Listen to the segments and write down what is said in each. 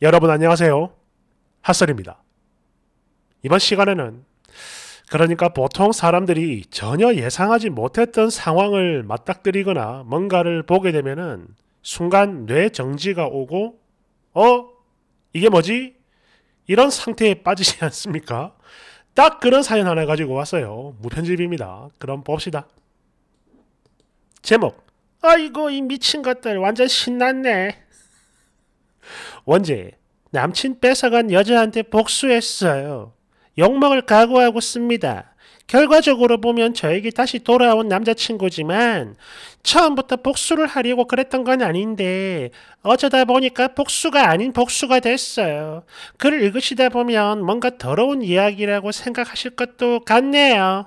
여러분 안녕하세요. 핫설입니다. 이번 시간에는 그러니까 보통 사람들이 전혀 예상하지 못했던 상황을 맞닥뜨리거나 뭔가를 보게 되면은 순간 뇌 정지가 오고 어? 이게 뭐지? 이런 상태에 빠지지 않습니까? 딱 그런 사연 하나 가지고 왔어요. 무편집입니다. 그럼 봅시다. 제목 아이고 이 미친 것들 완전 신났네. 원제 남친 뺏어간 여자한테 복수했어요. 욕먹을 각오하고 씁니다. 결과적으로 보면 저에게 다시 돌아온 남자친구지만 처음부터 복수를 하려고 그랬던 건 아닌데 어쩌다 보니까 복수가 아닌 복수가 됐어요. 글을 읽으시다 보면 뭔가 더러운 이야기라고 생각하실 것도 같네요.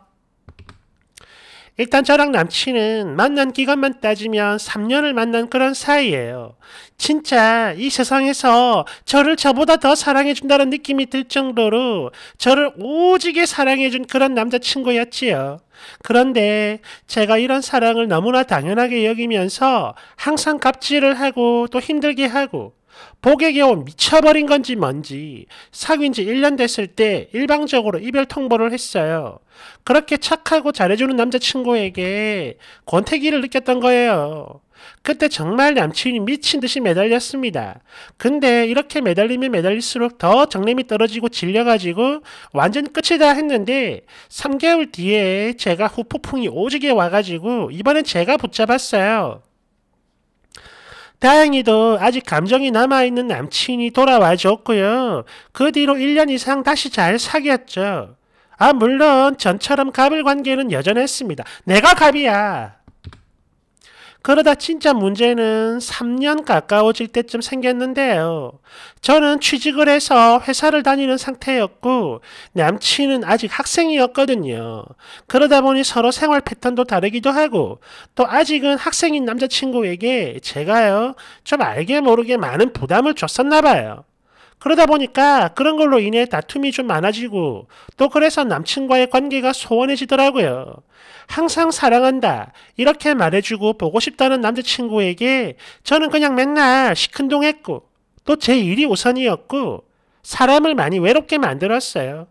일단 저랑 남친은 만난 기간만 따지면 3년을 만난 그런 사이예요. 진짜 이 세상에서 저를 저보다 더 사랑해준다는 느낌이 들 정도로 저를 오지게 사랑해준 그런 남자친구였지요. 그런데 제가 이런 사랑을 너무나 당연하게 여기면서 항상 갑질을 하고 또 힘들게 하고 복의 개원 미쳐버린 건지 뭔지 사귄 지 1년 됐을 때 일방적으로 이별 통보를 했어요. 그렇게 착하고 잘해주는 남자친구에게 권태기를 느꼈던 거예요. 그때 정말 남친이 미친 듯이 매달렸습니다. 근데 이렇게 매달리면 매달릴수록 더 정념이 떨어지고 질려가지고 완전 끝이다 했는데 3개월 뒤에 제가 후폭풍이 오지게 와가지고 이번엔 제가 붙잡았어요. 다행히도 아직 감정이 남아있는 남친이 돌아와 줬고요. 그 뒤로 1년 이상 다시 잘 사귀었죠. 아, 물론 전처럼 갑을 관계는 여전했습니다. 내가 갑이야. 그러다 진짜 문제는 3년 가까워질 때쯤 생겼는데요. 저는 취직을 해서 회사를 다니는 상태였고 남친은 아직 학생이었거든요. 그러다 보니 서로 생활 패턴도 다르기도 하고 또 아직은 학생인 남자친구에게 제가요 좀 알게 모르게 많은 부담을 줬었나 봐요. 그러다 보니까 그런 걸로 인해 다툼이 좀 많아지고 또 그래서 남친과의 관계가 소원해지더라고요. 항상 사랑한다 이렇게 말해주고 보고 싶다는 남자친구에게 저는 그냥 맨날 시큰둥했고 또 제 일이 우선이었고 사람을 많이 외롭게 만들었어요.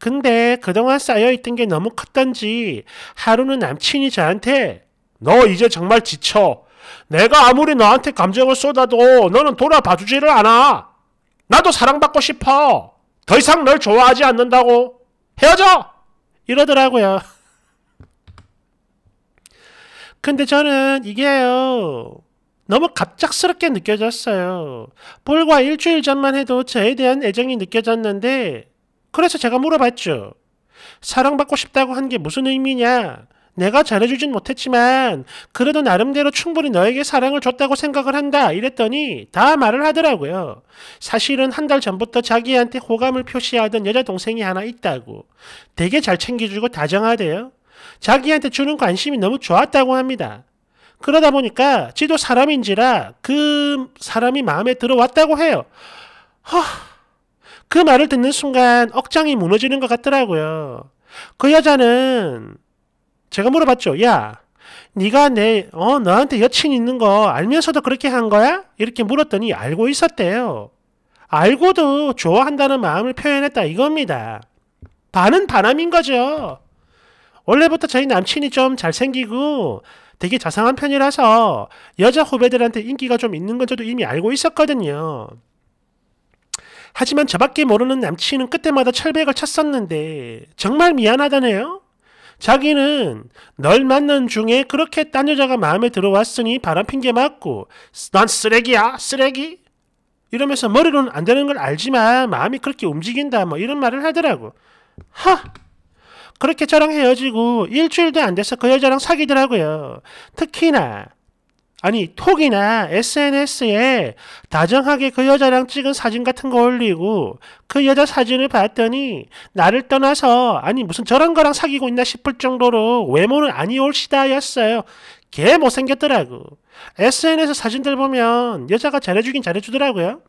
근데 그동안 쌓여있던 게 너무 컸던지 하루는 남친이 저한테 너 이제 정말 지쳐. 내가 아무리 너한테 감정을 쏟아도 너는 돌아봐주지를 않아. 나도 사랑받고 싶어. 더 이상 널 좋아하지 않는다고. 헤어져! 이러더라고요. 근데 저는 이게요. 너무 갑작스럽게 느껴졌어요. 불과 일주일 전만 해도 저에 대한 애정이 느껴졌는데 그래서 제가 물어봤죠. 사랑받고 싶다고 한 게 무슨 의미냐? 내가 잘해주진 못했지만 그래도 나름대로 충분히 너에게 사랑을 줬다고 생각을 한다 이랬더니 다 말을 하더라고요. 사실은 한 달 전부터 자기한테 호감을 표시하던 여자 동생이 하나 있다고 되게 잘 챙겨주고 다정하대요. 자기한테 주는 관심이 너무 좋았다고 합니다. 그러다 보니까 지도 사람인지라 그 사람이 마음에 들어왔다고 해요. 허, 그 말을 듣는 순간 억장이 무너지는 것 같더라고요. 그 여자는 제가 물어봤죠. 야, 네가 내, 어, 너한테 여친 있는 거 알면서도 그렇게 한 거야? 이렇게 물었더니 알고 있었대요. 알고도 좋아한다는 마음을 표현했다 이겁니다. 반은 반함인 거죠. 원래부터 저희 남친이 좀 잘생기고 되게 자상한 편이라서 여자 후배들한테 인기가 좀 있는 건 저도 이미 알고 있었거든요. 하지만 저밖에 모르는 남친은 그때마다 철벽을 쳤었는데 정말 미안하다네요. 자기는 널 만난 중에 그렇게 딴 여자가 마음에 들어왔으니 바람 핀 게 맞고 난 쓰레기야 쓰레기 이러면서 머리로는 안 되는 걸 알지만 마음이 그렇게 움직인다 뭐 이런 말을 하더라고 하 그렇게 저랑 헤어지고 일주일도 안 돼서 그 여자랑 사귀더라고요 특히나 아니 톡이나 SNS에 다정하게 그 여자랑 찍은 사진 같은 거 올리고 그 여자 사진을 봤더니 나를 떠나서 아니 무슨 저런 거랑 사귀고 있나 싶을 정도로 외모는 아니올시다였어요. 개 못생겼더라고. SNS 사진들 보면 여자가 잘해주긴 잘해주더라고요.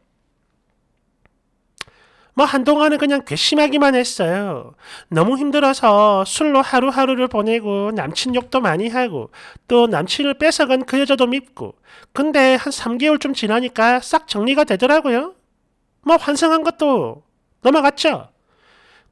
뭐 한동안은 그냥 괘씸하기만 했어요. 너무 힘들어서 술로 하루하루를 보내고 남친 욕도 많이 하고 또 남친을 뺏어간 그 여자도 밉고 근데 한 3개월쯤 지나니까 싹 정리가 되더라고요. 뭐 환승한 것도 넘어갔죠.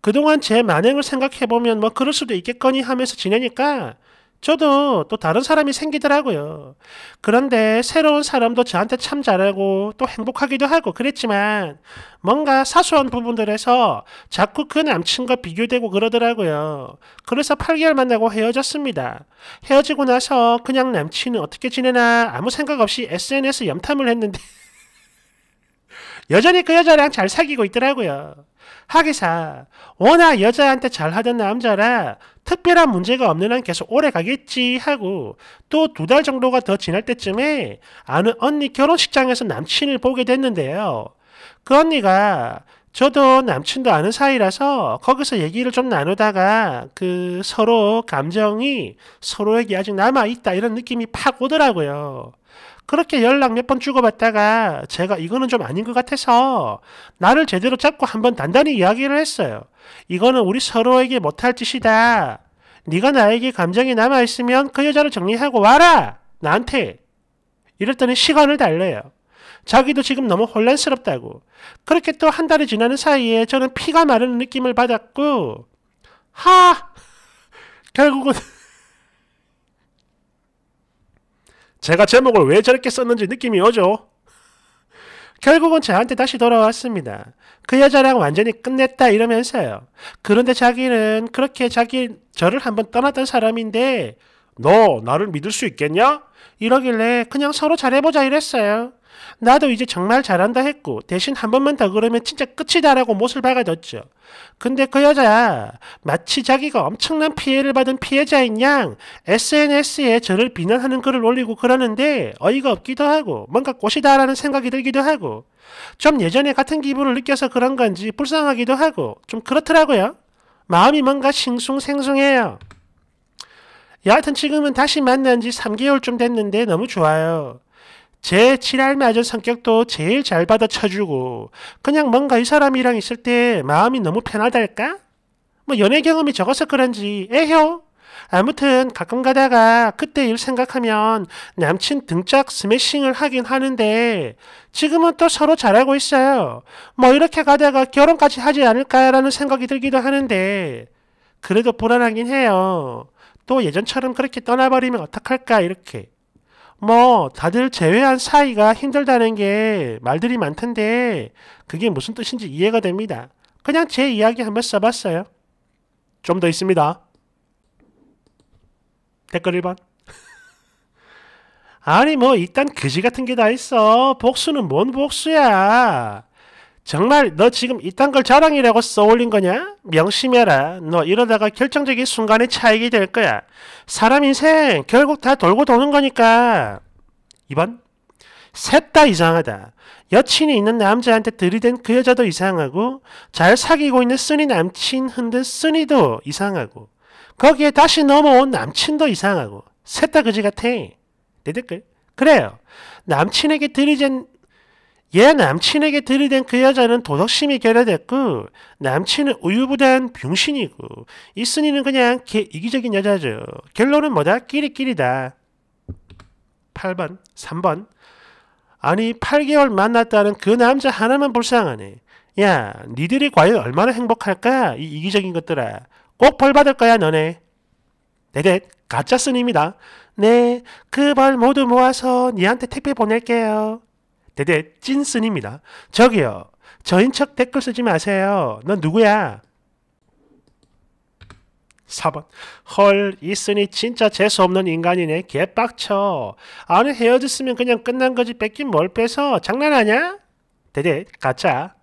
그동안 제 만행을 생각해보면 뭐 그럴 수도 있겠거니 하면서 지내니까 저도 또 다른 사람이 생기더라고요. 그런데 새로운 사람도 저한테 참 잘하고 또 행복하기도 하고 그랬지만 뭔가 사소한 부분들에서 자꾸 그 남친과 비교되고 그러더라고요. 그래서 8개월 만나고 헤어졌습니다. 헤어지고 나서 그냥 남친은 어떻게 지내나 아무 생각 없이 SNS 염탐을 했는데 여전히 그 여자랑 잘 사귀고 있더라고요. 하기사, 워낙 여자한테 잘하던 남자라 특별한 문제가 없는 한 계속 오래 가겠지 하고 또 두 달 정도가 더 지날 때쯤에 아는 언니 결혼식장에서 남친을 보게 됐는데요. 그 언니가 저도 남친도 아는 사이라서 거기서 얘기를 좀 나누다가 그 서로 감정이 서로에게 아직 남아있다 이런 느낌이 팍 오더라고요. 그렇게 연락 몇 번 주고받다가 제가 이거는 좀 아닌 것 같아서 나를 제대로 잡고 한번 단단히 이야기를 했어요. 이거는 우리 서로에게 못할 짓이다. 네가 나에게 감정이 남아있으면 그 여자를 정리하고 와라! 나한테! 이랬더니 시간을 달래요. 자기도 지금 너무 혼란스럽다고. 그렇게 또 한 달이 지나는 사이에 저는 피가 마르는 느낌을 받았고, 하! 결국은 제가 제목을 왜 저렇게 썼는지 느낌이 오죠? 결국은 저한테 다시 돌아왔습니다. 그 여자랑 완전히 끝냈다 이러면서요. 그런데 자기는 그렇게 자기 저를 한번 떠났던 사람인데 너 나를 믿을 수 있겠냐? 이러길래 그냥 서로 잘해보자 이랬어요. 나도 이제 정말 잘한다 했고 대신 한 번만 더 그러면 진짜 끝이다라고 못을 박아뒀죠. 근데 그 여자 마치 자기가 엄청난 피해를 받은 피해자인 양 SNS에 저를 비난하는 글을 올리고 그러는데 어이가 없기도 하고 뭔가 꽃이다라는 생각이 들기도 하고 좀 예전에 같은 기분을 느껴서 그런 건지 불쌍하기도 하고 좀 그렇더라고요. 마음이 뭔가 싱숭생숭해요. 여하튼 지금은 다시 만난 지 3개월쯤 됐는데 너무 좋아요. 제 칠할매 아저 성격도 제일 잘 받아쳐주고 그냥 뭔가 이 사람이랑 있을 때 마음이 너무 편하달까? 뭐 연애 경험이 적어서 그런지 에효 아무튼 가끔 가다가 그때 일 생각하면 남친 등짝 스매싱을 하긴 하는데 지금은 또 서로 잘하고 있어요. 뭐 이렇게 가다가 결혼까지 하지 않을까라는 생각이 들기도 하는데 그래도 불안하긴 해요. 또 예전처럼 그렇게 떠나버리면 어떡할까 이렇게. 뭐 다들 제외한 사이가 힘들다는 게 말들이 많던데 그게 무슨 뜻인지 이해가 됩니다. 그냥 제 이야기 한번 써봤어요. 좀 더 있습니다. 댓글 1번 아니 뭐 일단 그지 같은 게 다 있어. 복수는 뭔 복수야. 정말 너 지금 이딴 걸 자랑이라고 써올린 거냐? 명심해라. 너 이러다가 결정적인 순간에 차익이 될 거야. 사람 인생 결국 다 돌고 도는 거니까. 2번. 셋 다 이상하다. 여친이 있는 남자한테 들이댄 그 여자도 이상하고 잘 사귀고 있는 쓰니 남친 흔든 쓰니도 이상하고 거기에 다시 넘어온 남친도 이상하고 셋 다 그지 같아. 내 댓글. 그래요. 남친에게 들이댄 얘 예, 남친에게 들이댄 그 여자는 도덕심이 결여됐고 남친은 우유부단 병신이고 이순이는 그냥 개 이기적인 여자죠. 결론은 뭐다? 끼리끼리다. 8번, 3번 아니 8개월 만났다는 그 남자 하나만 불쌍하네. 야, 니들이 과연 얼마나 행복할까? 이 이기적인 것들아. 꼭 벌 받을 거야, 너네. 네댓, 가짜 스님이다. 네, 그 벌 모두 모아서 니한테 택배 보낼게요. 대대 찐슨입니다. 저기요. 저인 척 댓글 쓰지 마세요. 넌 누구야? 4번 헐 이슨이 진짜 재수없는 인간이네 개빡쳐 아니 헤어졌으면 그냥 끝난 거지 뺏긴 뭘 뺏어 장난하냐? 대대 가짜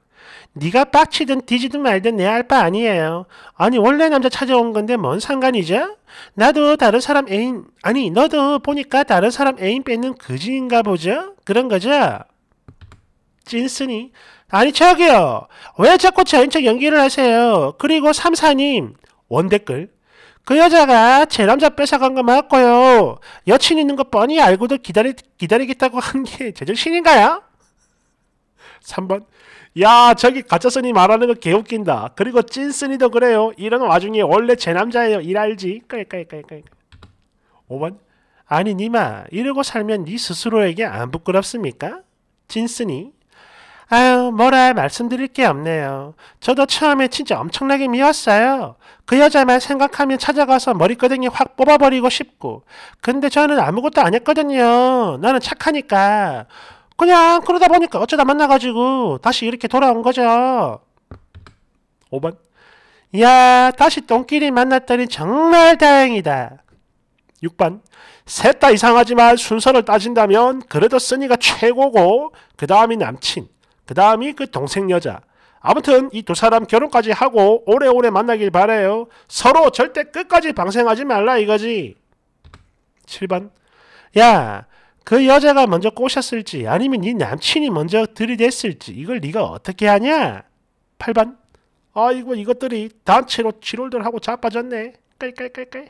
네가 빡치든 뒤지든 말든 내 알 바 아니에요. 아니 원래 남자 찾아온 건데 뭔 상관이죠? 나도 다른 사람 애인 아니 너도 보니까 다른 사람 애인 뺏는 그지인가 보죠? 그런 거죠? 찐슨이 아니 저기요 왜 자꾸 저 인척 연기를 하세요 그리고 삼사님 원댓글 그 여자가 제 남자 뺏어간 거 맞고요 여친 있는 거 뻔히 알고도 기다리, 기다리겠다고 한 게 제정신인가요? 3번 야 저기 가짜선이 말하는 거 개웃긴다 그리고 찐쓴이도 그래요 이런 와중에 원래 제 남자예요 일 알지 5번 아니 니마 이러고 살면 니 스스로에게 안 부끄럽습니까? 찐쓴이 아유, 뭐라 말씀드릴 게 없네요. 저도 처음에 진짜 엄청나게 미웠어요. 그 여자만 생각하면 찾아가서 머리끄댕이 확 뽑아버리고 싶고. 근데 저는 아무것도 안 했거든요. 나는 착하니까. 그냥 그러다 보니까 어쩌다 만나가지고 다시 이렇게 돌아온 거죠. 5번. 야, 다시 똥끼리 만났더니 정말 다행이다. 6번. 셋 다 이상하지만 순서를 따진다면 그래도 쓰니가 최고고 그 다음이 남친. 그 다음이 그 동생 여자. 아무튼 이 두 사람 결혼까지 하고 오래오래 만나길 바래요. 서로 절대 끝까지 방생하지 말라 이거지. 7번. 야, 그 여자가 먼저 꼬셨을지 아니면 이 남친이 먼저 들이댔을지 이걸 네가 어떻게 하냐? 8번. 아이고 이것들이 단체로 지롤들하고 자빠졌네. 깔깔깔깔.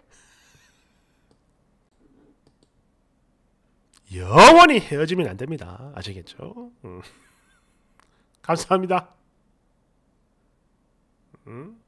영원히 헤어지면 안 됩니다. 아시겠죠? 음. 감사합니다. 음?